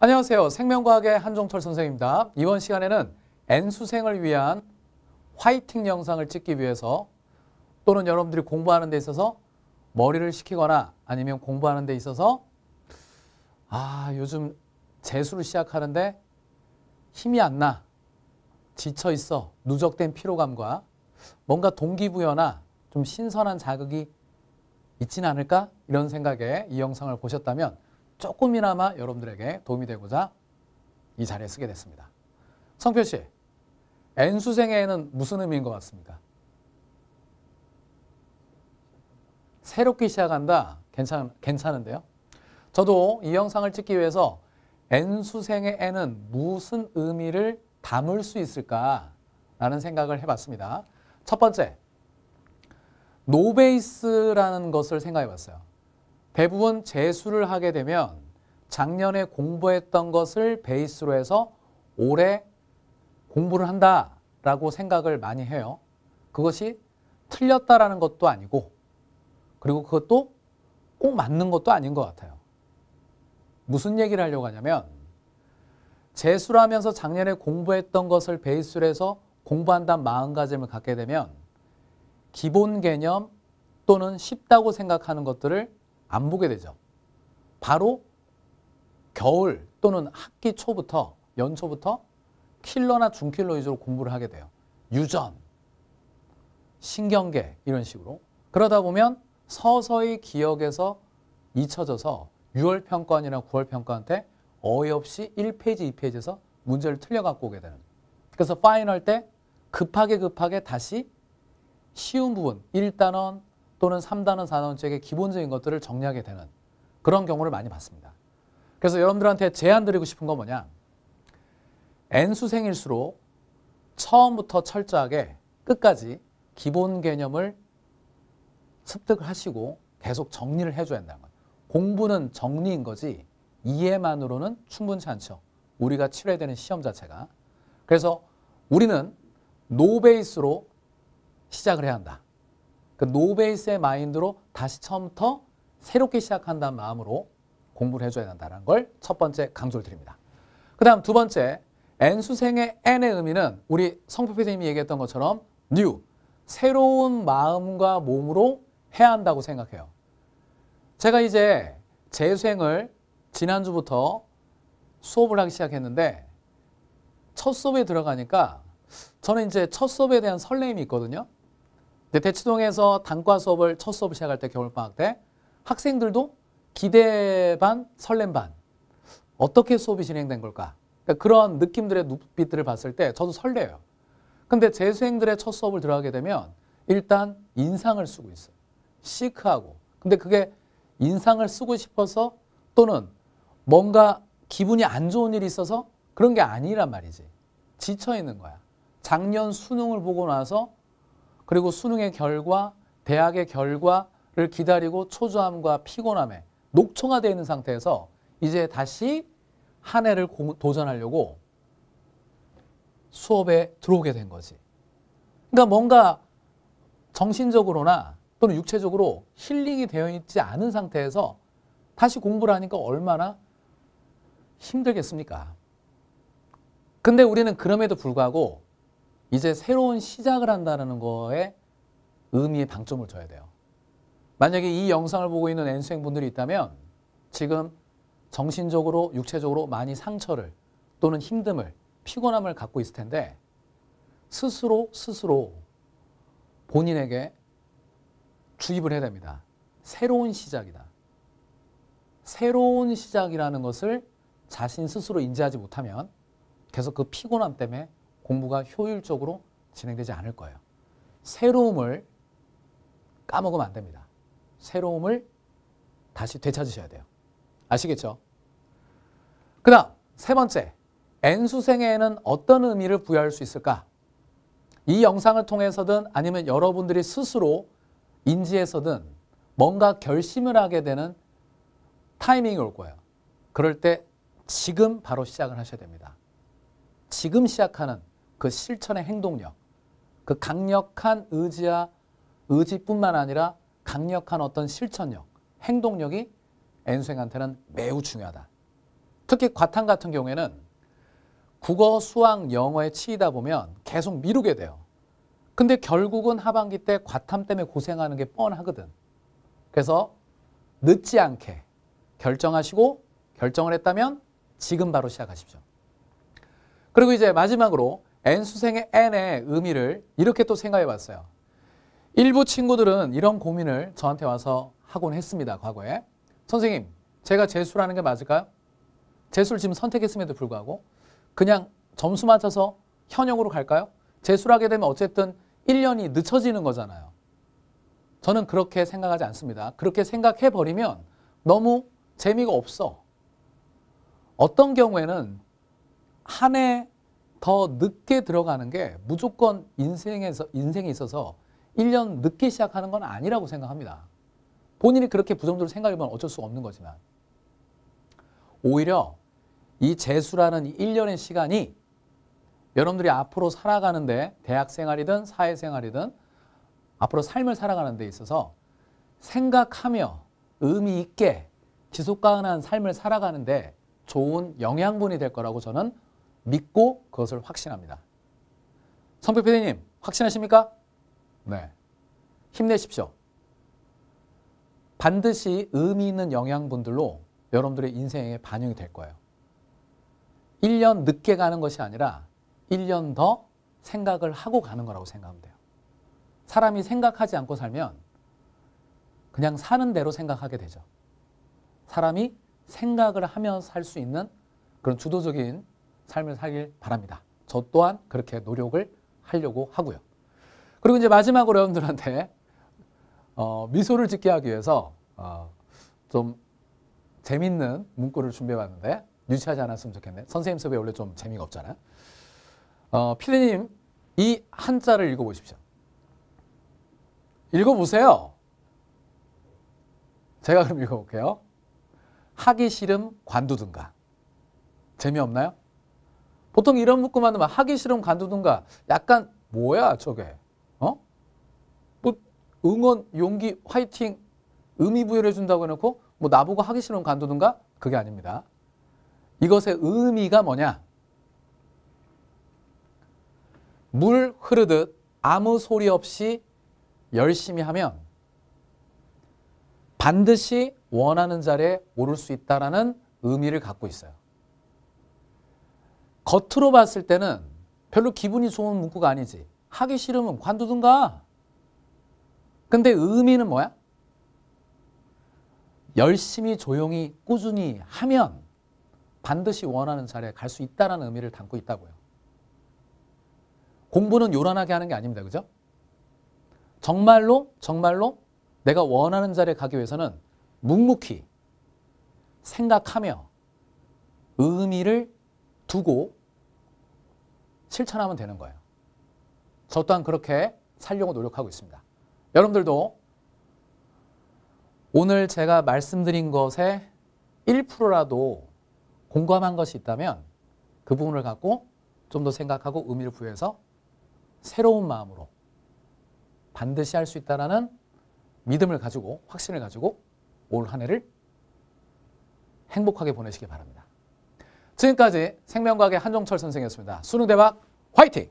안녕하세요. 생명과학의 한종철 선생입니다. 이번 시간에는 N수생을 위한 화이팅 영상을 찍기 위해서 또는 여러분들이 공부하는 데 있어서 머리를 식히거나 아니면 공부하는 데 있어서 아 요즘 재수를 시작하는데 힘이 안 나. 지쳐 있어. 누적된 피로감과 뭔가 동기부여나 좀 신선한 자극이 있진 않을까? 이런 생각에 이 영상을 보셨다면 조금이나마 여러분들에게 도움이 되고자 이 자리에 쓰게 됐습니다. 성표 씨, N수생애는 무슨 의미인 것 같습니까? 새롭게 시작한다. 괜찮, 괜찮은데요? 저도 이 영상을 찍기 위해서 N수생의 N은 무슨 의미를 담을 수 있을까라는 생각을 해봤습니다. 첫 번째, 노베이스라는 것을 생각해봤어요. 대부분 재수를 하게 되면 작년에 공부했던 것을 베이스로 해서 올해 공부를 한다라고 생각을 많이 해요. 그것이 틀렸다라는 것도 아니고 그리고 그것도 꼭 맞는 것도 아닌 것 같아요. 무슨 얘기를 하려고 하냐면 재수를 하면서 작년에 공부했던 것을 베이스로 해서 공부한다는 마음가짐을 갖게 되면 기본 개념 또는 쉽다고 생각하는 것들을 안 보게 되죠. 바로 겨울 또는 학기 초부터 연초부터 킬러나 중킬러 위주로 공부를 하게 돼요. 유전, 신경계 이런 식으로. 그러다 보면 서서히 기억에서 잊혀져서 6월 평가원이나 9월 평가한테 원 어이없이 1페이지, 2페이지에서 문제를 틀려갖고 오게 되는. 그래서 파이널 때 급하게 급하게 다시 쉬운 부분, 1단원, 또는 3단원, 4단원책의 기본적인 것들을 정리하게 되는 그런 경우를 많이 봤습니다. 그래서 여러분들한테 제안 드리고 싶은 건 뭐냐. N수생일수록 처음부터 철저하게 끝까지 기본 개념을 습득을 하시고 계속 정리를 해줘야 한다는 거예요. 공부는 정리인 거지 이해만으로는 충분치 않죠. 우리가 치러야 되는 시험 자체가. 그래서 우리는 노베이스로 시작을 해야 한다. 그 노베이스의 마인드로 다시 처음부터 새롭게 시작한다는 마음으로 공부를 해줘야 된다는걸 첫 번째 강조를 드립니다. 그 다음 두 번째, N수생의 N의 의미는 우리 성표 PD님이 얘기했던 것처럼 new, 새로운 마음과 몸으로 해야 한다고 생각해요. 제가 이제 재수행을 지난주부터 수업을 하기 시작했는데 첫 수업에 들어가니까 저는 이제 첫 수업에 대한 설렘이 있거든요. 근데 대치동에서 단과 수업을 첫 수업을 시작할 때 겨울방학 때 학생들도 기대 반 설렘 반 어떻게 수업이 진행된 걸까 그러니까 그런 느낌들의 눈빛들을 봤을 때 저도 설레요. 근데 재수생들의 첫 수업을 들어가게 되면 일단 인상을 쓰고 있어요. 시크하고 근데 그게 인상을 쓰고 싶어서 또는 뭔가 기분이 안 좋은 일이 있어서 그런 게 아니란 말이지. 지쳐 있는 거야. 작년 수능을 보고 나서 그리고 수능의 결과, 대학의 결과를 기다리고 초조함과 피곤함에 녹초가되어 있는 상태에서 이제 다시 한 해를 도전하려고 수업에 들어오게 된 거지. 그러니까 뭔가 정신적으로나 또는 육체적으로 힐링이 되어 있지 않은 상태에서 다시 공부를 하니까 얼마나 힘들겠습니까? 근데 우리는 그럼에도 불구하고 이제 새로운 시작을 한다는 거에 의미의 방점을 줘야 돼요. 만약에 이 영상을 보고 있는 N수행 분들이 있다면 지금 정신적으로 육체적으로 많이 상처를 또는 힘듦을 피곤함을 갖고 있을 텐데 스스로 스스로 본인에게 주입을 해야 됩니다. 새로운 시작이다. 새로운 시작이라는 것을 자신 스스로 인지하지 못하면 계속 그 피곤함 때문에 공부가 효율적으로 진행되지 않을 거예요. 새로움을 까먹으면 안 됩니다. 새로움을 다시 되찾으셔야 돼요. 아시겠죠? 그 다음 세 번째 n 수생에는 어떤 의미를 부여할 수 있을까? 이 영상을 통해서든 아니면 여러분들이 스스로 인지해서든 뭔가 결심을 하게 되는 타이밍이 올 거예요. 그럴 때 지금 바로 시작을 하셔야 됩니다. 지금 시작하는 그 실천의 행동력, 그 강력한 의지와 의지뿐만 아니라 강력한 어떤 실천력, 행동력이 n 생한테는 매우 중요하다. 특히 과탐 같은 경우에는 국어, 수학, 영어에 치이다 보면 계속 미루게 돼요. 근데 결국은 하반기 때 과탐 때문에 고생하는 게 뻔하거든. 그래서 늦지 않게 결정하시고 결정을 했다면 지금 바로 시작하십시오. 그리고 이제 마지막으로 n수생의 n의 의미를 이렇게 또 생각해 봤어요. 일부 친구들은 이런 고민을 저한테 와서 하곤 했습니다. 과거에. 선생님, 제가 재수라는 게 맞을까요? 재수를 지금 선택했음에도 불구하고 그냥 점수 맞춰서 현역으로 갈까요? 재수를 하게 되면 어쨌든 1년이 늦춰지는 거잖아요. 저는 그렇게 생각하지 않습니다. 그렇게 생각해버리면 너무 재미가 없어. 어떤 경우에는 한해 더 늦게 들어가는 게 무조건 인생에서 인생에 있어서 1년 늦게 시작하는 건 아니라고 생각합니다. 본인이 그렇게 부정적으로 생각해보면 어쩔 수 없는 거지만 오히려 이 재수라는 1년의 시간이 여러분들이 앞으로 살아가는데 대학생활이든 사회생활이든 앞으로 삶을 살아가는 데 있어서 생각하며 의미 있게 지속 가능한 삶을 살아가는데 좋은 영양분이 될 거라고 저는 믿고 그것을 확신합니다. 성표 PD님, 확신하십니까? 네. 힘내십시오. 반드시 의미 있는 영양분들로 여러분들의 인생에 반영이 될 거예요. 1년 늦게 가는 것이 아니라 1년 더 생각을 하고 가는 거라고 생각하면 돼요. 사람이 생각하지 않고 살면 그냥 사는 대로 생각하게 되죠. 사람이 생각을 하며 살수 있는 그런 주도적인 삶을 살길 바랍니다. 저 또한 그렇게 노력을 하려고 하고요. 그리고 이제 마지막으로 여러분들한테 어, 미소를 짓게 하기 위해서 어, 좀 재밌는 문구를 준비해봤는데 유치하지 않았으면 좋겠네. 선생님 수업에 원래 좀 재미가 없잖아. 어, 피디님 이 한자를 읽어보십시오. 읽어보세요. 제가 그럼 읽어볼게요. 하기 싫음 관두든가. 재미없나요? 보통 이런 묶음 하면 하기 싫으면 간두든가 약간 뭐야 저게 어? 뭐 응원 용기 화이팅 의미 부여를 해준다고 해놓고 뭐 나보고 하기 싫으면 간두든가 그게 아닙니다. 이것의 의미가 뭐냐? 물 흐르듯 아무 소리 없이 열심히 하면 반드시 원하는 자리에 오를 수있다라 의미를 갖고 있어요. 겉으로 봤을 때는 별로 기분이 좋은 문구가 아니지. 하기 싫으면 관두든가. 근데 의미는 뭐야? 열심히 조용히 꾸준히 하면 반드시 원하는 자리에 갈 수 있다는 의미를 담고 있다고요. 공부는 요란하게 하는 게 아닙니다. 그죠? 정말로 정말로 내가 원하는 자리에 가기 위해서는 묵묵히 생각하며 의미를 두고 실천하면 되는 거예요. 저 또한 그렇게 살려고 노력하고 있습니다. 여러분들도 오늘 제가 말씀드린 것에 1%라도 공감한 것이 있다면 그 부분을 갖고 좀 더 생각하고 의미를 부여해서 새로운 마음으로 반드시 할 수있다라 믿음을 가지고 확신을 가지고 올한 해를 행복하게 보내시기 바랍니다. 지금까지 생명과학의 한종철 선생이었습니다. 수능 대박 화이팅!